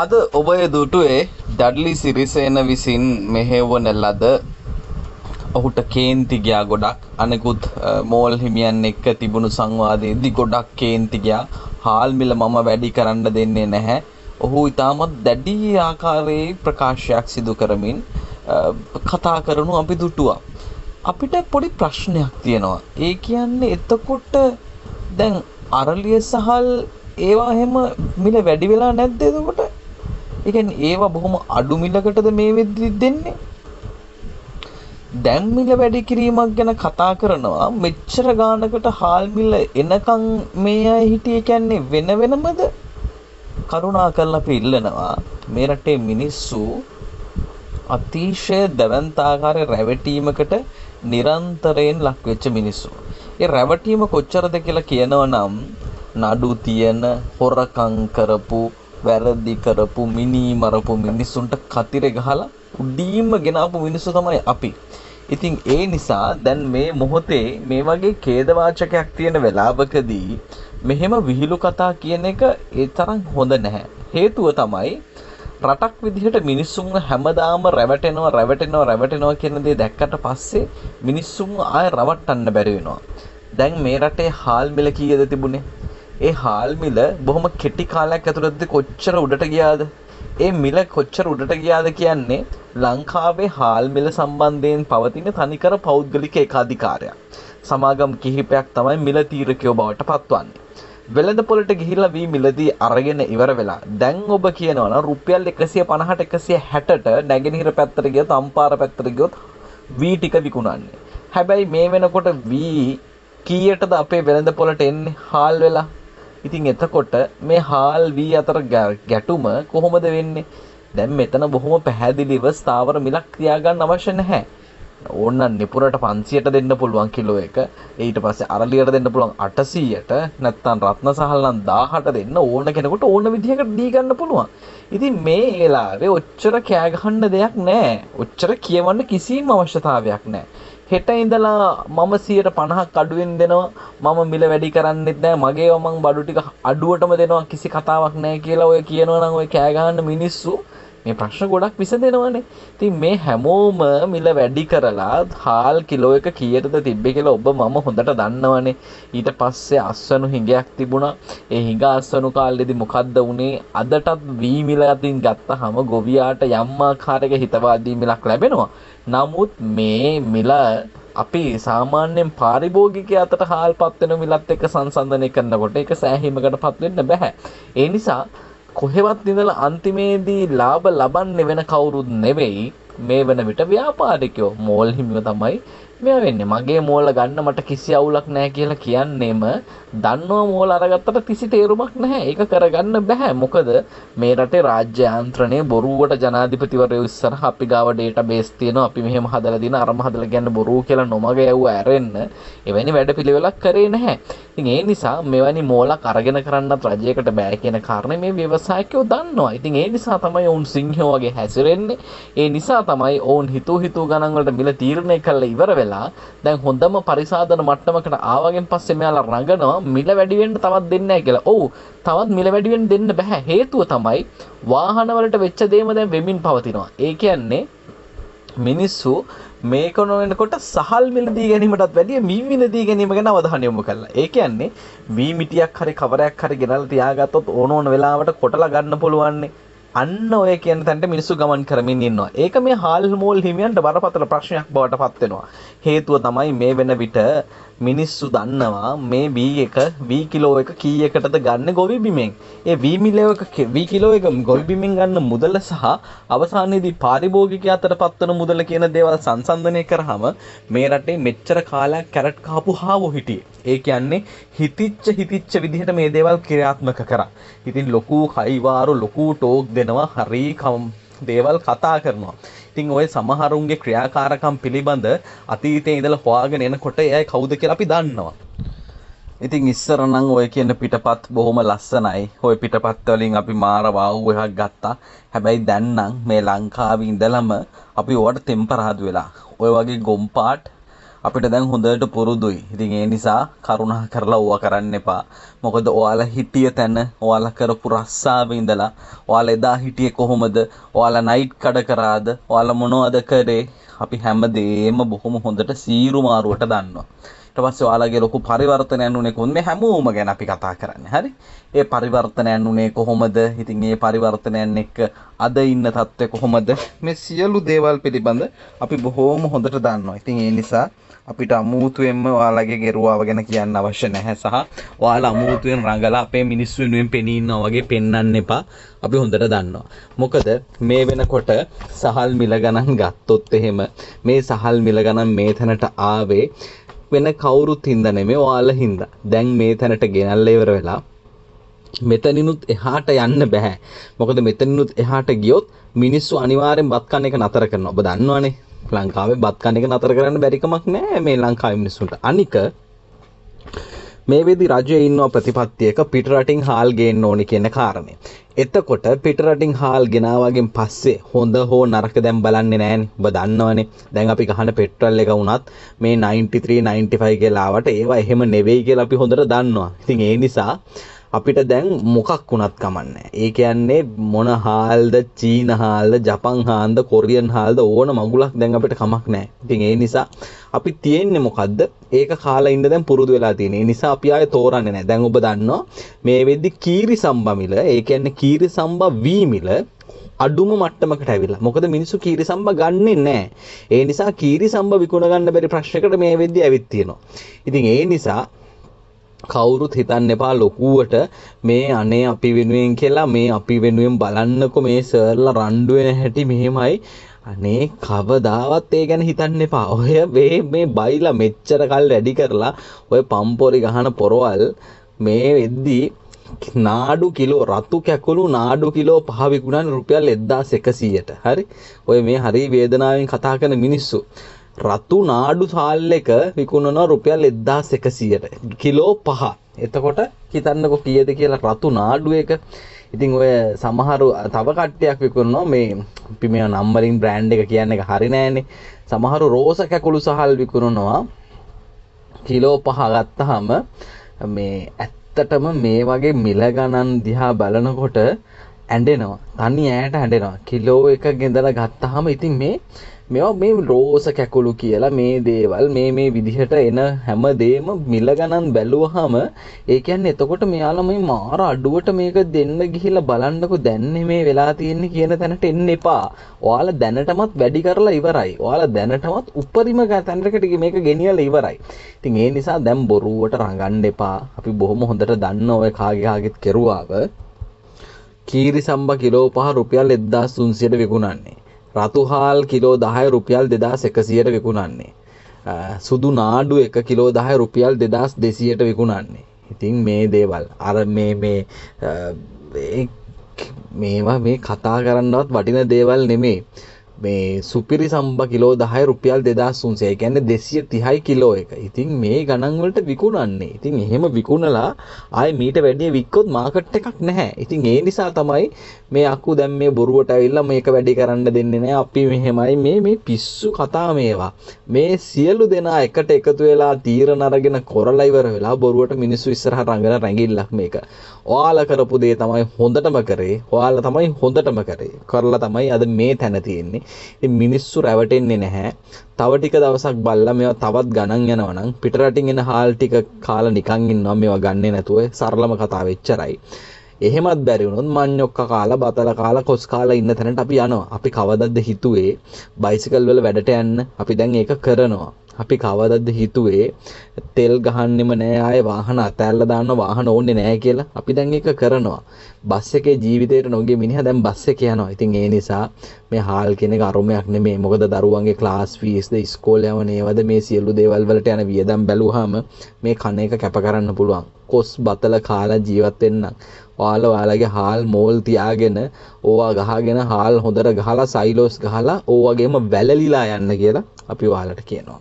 අද ඔබය දුටුවේ ඩඩ්ලි සිරිසේන විසින් මෙහෙවන ලද ඔහුට කේන්ති ගියා ගොඩක් අනෙකුත් මෝල් හිමියන් එක්ක තිබුණු සංවාදයේදී ගොඩක් කේන්ති ගියා හාල් මිල මම වැඩි කරන්න දෙන්නේ නැහැ ඔහු ඉතාමත් දැඩි ආකාරයේ ප්‍රකාශයක් සිදු කරමින් කතා කරනු අපි දුටුවා අපිට පොඩි ප්‍රශ්නයක් තියෙනවා ඒ කියන්නේ එතකොට දැන් අරලිය සහල් ඒවා එහෙම මිල වැඩි වෙලා නැද්ද එතකොට ඒ කියන්නේ ඒවා බොහොම අඩු මිලකටද මේ වෙද්දි දෙන්නේ. දැන් මිල වැඩි කිරීමක් ගැන කතා කරනවා මෙච්චර ගානකට හාල් මිල එනකන් මේ අය හිටියේ කියන්නේ වෙන වෙනමද? කරුණා කරලා අපි ඉල්ලනවා මේ රටේ මිනිස්සු අතිශය දැවන්තාකාරී රැවටීමකට නිරන්තරයෙන් ලක්වෙච්ච මිනිස්සු. ඒ රැවටීම කොච්චරද කියලා කියනවා නම් නඩු තියෙන හොරකම් කරපු වැරදි කරපු මිනී මරපු මිනිස්සුන්ට කතිර ගහලා උඩීම ගෙනාපු මිනිස්සු තමයි අපි. ඉතින් ඒ නිසා දැන් මේ මොහොතේ මේ වගේ ඛේදවාචකයක් තියෙන වෙලාවකදී මෙහෙම විහිළු කතා කියන එක ඒ තරම් හොඳ නැහැ. හේතුව තමයි රටක් විදිහට මිනිස්සුන්ව හැමදාම රැවටෙනවා රැවටෙනවා රැවටෙනවා කියන දේ දැක්කට පස්සේ මිනිස්සුන්ව ආය රවට්ටන්න බැරි වෙනවා. දැන් මේ රටේ හාල් මිල කීයද තිබුණේ? ඒ හාල් මිල බොහොම කෙටි කාලයක් ඇතුළත්ද කොච්චර උඩට ගියාද ඒ මිල කොච්චර උඩට ගියාද කියන්නේ ලංකාවේ හාල් මිල සම්බන්ධයෙන් පවතින තනිකර පෞද්ගලික ඒකාධිකාරයක් සමාගම් කිහිපයක් තමයි මිල තීරකයෝ බවට පත්වන්නේ වෙළඳ පොලට ගිහිල්ලා වී මිලදී අරගෙන ඉවර වෙලා දැන් ඔබ කියනවන රුපියල් එකසිය පණහට එකසිය හැටට නැගෙනහිර පැත්තර ගියොත් අම්පාර පැත්තර ගියොත් වී ටික විකුණන්නේ හැබැයි මේ වෙනකොට වී කීයටද අපේ වෙළඳ පොලට එන්නේ හාල් වෙලා ඉතින් එතකොට මේ හාල් වී අතර ගැටුම කොහොමද වෙන්නේ දැන් මෙතන බොහොම පැහැදිලිව ස්ථාවර මිලක් ක්‍රියාගන්න අවශ්‍ය නැහැ ඕන්න නිපුරට පන්සියට දෙන්න පුළුවන් කිලෝ එක ඊට පස්සේ අරලියට දෙන්න පුළුවන් අටසීයට නැත්තන් රත්න සහල්ලන් දාහට දෙන්න ඕන කෙනෙකුට ඕන විදිහකට දීගන්න පුළුවන් ඉතින් මේ ඒලාවේ ඔච්චර කෑගහන්න දෙයක් නෑ ඔච්චර කියවන්න කිසිීම අවශ්‍යතාවයක් නෑ හෙට ඉඳලා මම සියයට පණහක් අඩුවෙන් දෙනවා මම මිල වැඩි කරන්නෙත් නෑ මගේ ඔමන් බඩු ටික අඩුවටම දෙනවා කිසි කතාවක් නෑ කියලා ඔය කියනවනම් ඔය කෑගහන්න මිනිස්සු මේ ප්‍රශ්න ගොඩක් විසඳෙනවනේ. ඉතින් මේ හැමෝම මිල වැඩි කරලා හාල් කිලෝ එක කීයටද තිබ්බේ කියලා ඔබ මම හොඳට දන්නවනේ. ඊට පස්සේ අස්වනු හිඟයක් තිබුණා. ඒ හිඟ අස්වනු කාලෙදි මොකද්ද වුනේ? අදටත් වී මිල අතින් ගත්තාම ගොවියාට යම් ආකාරයක හිතවාදී මිලක් ලැබෙනවා. නමුත් මේ මිල අපි සාමාන්‍යයෙන් පාරිභෝගික අතට හාල් පත්වෙන මිලත් එක සංසන්ධනය කරන්නකොට එක සෑහීමකට පත්වෙන්න බැහැ. ඒ නිසා කොහෙවත් ඉඳලා අන්තිමේදී ලාභ ලබන්නේ වෙන කවුරුත් නෙවෙයි මේ වන විට ව්‍යාපාරිකයෝ මෝල් හිමිව තමයි මෙයා වෙන්නේ මගේ මෝල ගන්න මට කිසි අවුලක් නැහැ කියලා කියන්නේම දන්නවා මෝල අරගත්තට කිසි තේරුමක් නැහැ. ඒක කරගන්න බෑ. මොකද මේ රටේ රාජ්‍ය යාන්ත්‍රණය බොරුවට ජනාධිපතිවරයෝ ඉස්සරහ අපි ගාව ඩේටාබේස් තියෙනවා. අපි මෙහෙම හදලා දින අරම හදලා කියන්න බොරුව කියලා නොමග යව්ව ඇරෙන්න එවැනි වැඩපිළිවෙලක් කරේ නැහැ. ඉතින් ඒ නිසා මෙවැනි මෝලක් අරගෙන කරන්නත් රජයකට බෑ කියන කාරණේ මේ ව්‍යවසායකයෝ දන්නවා. ඉතින් ඒ නිසා තමයි ඔවුන් සිංහයෝ වගේ හැසිරෙන්නේ. ඒ නිසා තමයි ඔවුන් හිතූ හිතූ ගණන් වලට මිල තීරණය කළා ඉවර වෙලා වෙලා දැන් හොඳම පරිසාධන මට්ටමකට ආවගෙන් පස්සේ මෙයාලා රඟනවා මිල වැඩිවෙන්න තවත් දෙන්නේ කියලා. ඔව් තවත් මිල වැඩිවෙන්න දෙන්න බෑ. හේතුව තමයි වාහනවලට වෙච්ච දේම දැන් වෙමින් පවතිනවා. ඒ කියන්නේ මිනිස්සු මේකන වෙනකොට සහල් මිල දී ගැනීමටත් වැඩිය මීමින දී ගැනීම ගැන අවධානය යොමු කළා. ඒ කියන්නේ මීමිටියක් හරි කවරයක් හරි ගෙනල්ලා තියාගත්තොත් ඕන ඕන වෙලාවට කොටලා ගන්න පුළුවන්නේ. අන්න ඔය කියන තැන්ට මිනිස්සු ගමන් කරමින් ඉන්නවා. ඒක මේ හාල් මෝල් හිමියන්ට බරපතල ප්‍රශ්නයක් බවට පත් වෙනවා. හේතුව තමයි මේ වෙන විට මිනිස්සු දන්නවා මේ වී එක වී කිලෝ එක කීයකටද ගන්න ගොවි බිමෙන්. ඒ වී මිලෝ එක වී කිලෝ එක ගොවි බිමෙන් ගන්න මුදල සහ අවසානයේදී පාරිභෝගිකයා අතර පත්වන මුදල කියන දේවල් සංසන්දනය කරාම මේ රටේ මෙච්චර කාලයක් කැරට් කාපු හාවෝ හිටියේ. ඒ කියන්නේ හිතිච්ච හිතිච්ච විදිහට මේ දේවල් ක්‍රියාත්මක කරා. ඉතින් ලොකු කයිවාරු ලොකු ටෝක් වෙනවා හරි දේවල් කතා කරනවා. ඉතින් ඔය සමහරුන්ගේ ක්‍රියාකාරකම් පිළිබඳ අතීතයේ ඉඳලා හොයාගෙන එනකොට එයයි කවුද කියලා අපි දන්නවා. ඉතින් ඉස්සර නම් ඔය කියන පිටපත් බොහොම ලස්සනයි. ඔය පිටපත් වලින් අපි මාර වාව් එකක් ගත්තා. හැබැයි දැන් නම් මේ ලංකාවේ ඉඳලම අපි ඕවට තෙම්පරාදු වෙලා. ඔය වගේ ගොම්පාට් අපිට දැන් හොඳට පුරුදුයි. ඉතින් ඒ නිසා කරුණා කරලා ඕවා කරන්න එපා. මොකද ඔයාලා හිටිය තැන, ඔයාලා කරපු රස්සාවේ ඉඳලා, ඔයාලා එදා හිටියේ කොහොමද? ඔයාලා නයිට් කඩ කරාද? ඔයාලා මොනවද කරේ? අපි හැමදේම බොහොම හොඳට සීරු මාරුවට දන්නවා. ඊට පස්සේ ඔයාලගේ ලොකු පරිවර්තනයක් උනේ කොහොමද? මේ හැමෝම ගැන අපි කතා කරන්නේ. හරි? ඒ පරිවර්තනයක් උනේ කොහොමද? ඉතින් ඒ පරිවර්තනයන් එක්ක අද ඉන්න තත්ත්වය කොහොමද? මේ සියලු දේවල් පිළිබඳ අපි බොහොම හොඳට දන්නවා. ඉතින් ඒ නිසා අපිට අමුතුවෙන්ම ඔයාලගේ ගෙරුවාව ගැන කියන්න අවශ්‍ය නැහැ සහ ඔයාලා අමුතුවෙන් රඟලා අපේ මිනිස් වෙනුවෙන් පෙනී ඉන්නවා වගේ පෙන්වන්න එපා. අපි හොඳට දන්නවා. මොකද මේ වෙනකොට සහල් මිල ගණන් ගත්තොත් එහෙම මේ සහල් මිල ගණන් මේ තැනට ආවේ වෙන කවුරුත් හින්ද නෙමේ ඔයාලා හින්දා. දැන් මේ තැනට ගෙනල්ලා ඉවර වෙලා මෙතනිනුත් එහාට යන්න බෑ. මොකද මෙතනිනුත් එහාට ගියොත් මිනිස්සු අනිවාර්යෙන් බත් කන්න එක නතර කරනවා. ඔබ දන්නවනේ. ලංකාවේ බත් කන එක නතර කරන්න බැරිකමක් නෑ මේ ලංකාව මිනිස්සුන්ට අනික මේ වෙදි රජය ඉන්නවා ප්‍රතිපත්තියක පිටරටින් හාල් ගේන්න ඕනි කියන කාරණය. එතකොට පිටරටින් හාල් ගෙනාවගෙන් පස්සේ හොඳ හෝ නරක දැම් බලන්නේ නෑන් ඔබ දන්නවනේ දැන් අපි ගහන පෙට්‍රල් එක වුණත් මේ 93 95 කියලාවට ඒවා එහෙම නෙවෙයි කියලා අපි හොඳට දන්නවා. ඉතින් ඒ නිසා අපිට දැන් මොකක් වුණත් කමන්නේ. ඒ කියන්නේ මොන හාල්ද චීන හාල්ද ජපන් හාල්ද කොරියන් හාල්ද ඕන මගුලක් දැන් අපිට කමක් නැහැ. ඉතින් ඒ නිසා අපි තියෙන්නේ මොකද්ද? ඒක කාලා ඉන්න දැන් පුරුදු වෙලා තියෙන. ඒ නිසා අපි ආයේ තෝරන්නේ නැහැ. දැන් ඔබ දන්නවා මේ වෙද්දි කීරි සම්බමිල, ඒ කියන්නේ කීරි සම්බ වීමිල අඩුම මට්ටමකට ඇවිල්ලා මොකද මිනිස්සු කීරි සම්බ ගන්නේ නැහැ. ඒ නිසා කීරි සම්බ විකුණ ගන්න බැරි ප්‍රශ්නයකට මේ වෙද්දි ඇවිත් තියෙනවා. ඉතින් ඒ නිසා කවුරුත් හිතන්න එපා ලොකුවට මේ අනේ අපි වෙනුවෙන් කියලා මේ අපි වෙනුවෙන් බලන්නකො මේ සර්ලා රණ්ඩු වෙන හැටි මෙහෙමයි අනේ කවදාවත් ඒ ගැන හිතන්න එපා. ඔය මේ මේ බයිලා මෙච්චර කල් වැඩි කරලා ඔය පම්පොරි ගහන පොරවල් මේ වෙද්දී නාඩු කිලෝ රතු කැකුළු නාඩු කිලෝ පහ විකුණන් රුපියල් 1100ට. හරි. ඔය මේ හරි වේදනාවෙන් කතා කරන මිනිස්සු. රතු නාඩු සාල්ලක විකුණනවා රුපියල් 1100ට කිලෝ 5. එතකොට හිතන්නකො කීයද කියලා රතු නාඩු එක. ඉතින් ඔය සමහර තව කට්ටියක් විකුණනවා මේ අපි මේ නම්බරින් බ්‍රෑන්ඩ් එක කියන්නේ එක හරි නෑනේ. සමහර රෝස කැකුළු සහල් විකුණනවා කිලෝ 5 ගත්තාම මේ ඇත්තටම මේ වගේ මිල ගණන් දිහා බලනකොට ඇඬෙනවා. තනි ඈට ඇඬෙනවා. කිලෝ එක ගෙදලා ගත්තාම ඉතින් මේ මෙවා මේ රෝස කැකුළු කියලා මේ දේවල් මේ මේ විදිහට එන හැම දේම මිල ගණන් බැලුවහම ඒ කියන්නේ එතකොට මෙයාලා මේ මාර අඩුවට මේක දෙන්න ගිහිල්ලා බලන්නකො දැන් මේ වෙලා තියෙන්නේ කියන තැනට එන්න එපා. ඔයාලා දැනටමත් වැඩි කරලා ඉවරයි. ඔයාලා දැනටමත් උපරිම තැනකට මේක ගෙනියලා ඉවරයි. ඉතින් ඒ නිසා දැන් බොරුවට රඟන්න එපා. අපි බොහොම හොඳට දන්න ඔය කාගේ කාගෙත් කෙරුවාව. කීරි සම්බ කිලෝ 5 රුපියල් 1300ට විකුණන්නේ. රතුහාල් කිලෝ දහය රුපියල් දෙදා සැකසියට විකුණන්නේ. සුදු නාඩු එක කිලෝ දහය රුපියල් දෙදස් දෙසියට විකුණන්නේ. ඉතින් මේ දේවල් අර මේ මේ මේවා මේ කතා කරන්නවත් වටින දේවල් නෙමේ මේ සුපිරි සම්බ කිලෝ දහය රුපියල් දෙදස්සුන්සේ ගැන්න දෙසිය තිහයි කිලෝ එක ඉතින් මේ ගණන්වලට විකුණන්නේ ඉතින් එහෙම විකුණලා ආය මීට වැඩිය වික්කොත් මාකට් එකක් නැහැ ඉතින් ඒ නිසා තමයි මේ අක්කු දැම් මේ බොරුවට ඇවිල්ලා මේක වැඩි කරන්න දෙන්නේ නෑ අපි මෙහෙමයි මේ මේ පිස්සු කතා මේවා මේ සියලු දෙනා එකට එකතු වෙලා තීරණ අරගෙන කොරලා ඉවර වෙලා බොරුවට මිනිස්සු ඉස්සරහ රඟන රැඟිල්ලක් මේක ඔයාලා කරපු දේ තමයි හොඳටම කරේ ඔයාලා තමයි හොඳටම කරේ කරලා තමයි අද මේ තැන තියෙන්නේ මිනිස්සු රැවටෙන්නේ නැහැ. තව ටික දවසක් බල්ලා මේවා තවත් ගණන් යනවා නම් පිටරටින් එන හාල් ටික කාලා නිකන් ඉන්නවා මේවා ගන්නෙ නැතුව සරලම කතාව එච්චරයි. එහෙමත් බැරි වුණොත් මඤ්ඤොක්ක කාලා බතල කාලා කොස් කාලා ඉන්න තැනට අපි යනවා. අපි කවදද හිතුවේ බයිසිකල් වල වැඩට යන්න අපි දැන් ඒක කරනවා. අපි කවදද හිතුවේ තෙල් ගහන්නෙම නෑ ආය වාහන අතැල්ල දාන්න වාහන ඕන්නේ නෑ කියලා අපි දැන් එක කරනවා. බස් එකේ ජීවිතයට නොගිය මිනිහා දැන් බස් එකේ යනවා. ඉතින් ඒ නිසා මේ හාල් කියන එක අරුමයක් නෙමෙයි. මොකද දරුවන්ගේ ක්ලාස් ෆීස් ද ඉස්කෝලේ යවන ඒවද මේ සියලු දේවල් වලට යන වියදම් බැලුවාම මේ කන එක කැප කරන්න පුළුවන්. කොස් බතල කාලා ජීවත් වෙන්න. ඔයාලා ඔයාලගේ හාල් මෝල් තියාගෙන ඕවා ගහගෙන හාල් හොඳට ගහලා සයිලෝස් ගහලා ඕ වගේම වැලලිලා යන්න කියලා අපි ඔයාලට කියනවා.